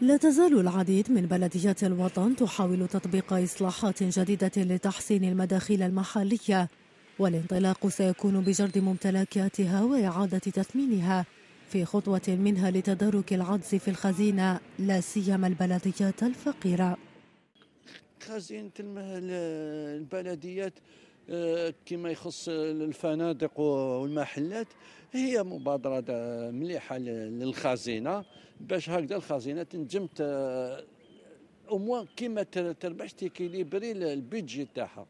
لا تزال العديد من بلديات الوطن تحاول تطبيق إصلاحات جديدة لتحسين المداخيل المحلية والانطلاق سيكون بجرد ممتلكاتها وإعادة تثمينها في خطوة منها لتدارك العجز في الخزينة لا سيما البلديات الفقيرة خزينة البلديات كما يخص الفنادق والمحلات هي مبادرة مليحة للخزينة باش هكذا الخزينة تنجم أموان كما تربحش تيكيليبري البيدجي تاعها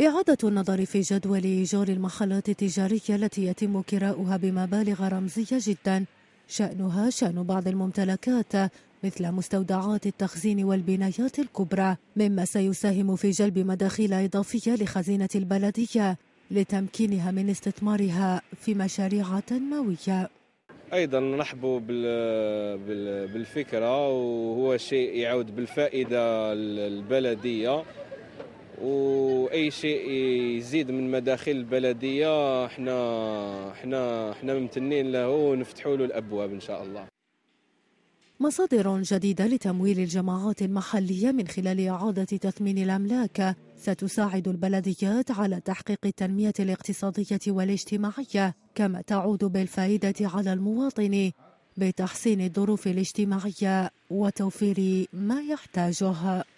إعادة النظر في جدول إيجار المحلات التجارية التي يتم كراؤها بمبالغ رمزية جدا شأنها شأن بعض الممتلكات مثل مستودعات التخزين والبنايات الكبرى مما سيساهم في جلب مداخيل إضافية لخزينة البلدية لتمكينها من استثمارها في مشاريع تنموية ايضا نحب بالفكره وهو شيء يعود بالفائده البلديه و اي شيء يزيد من مداخل البلديه احنا احنا احنا ممتنين له ونفتحوا له الابواب ان شاء الله مصادر جديدة لتمويل الجماعات المحلية من خلال إعادة تثمين الأملاك ستساعد البلديات على تحقيق التنمية الاقتصادية والاجتماعية كما تعود بالفائدة على المواطن بتحسين الظروف الاجتماعية وتوفير ما يحتاجه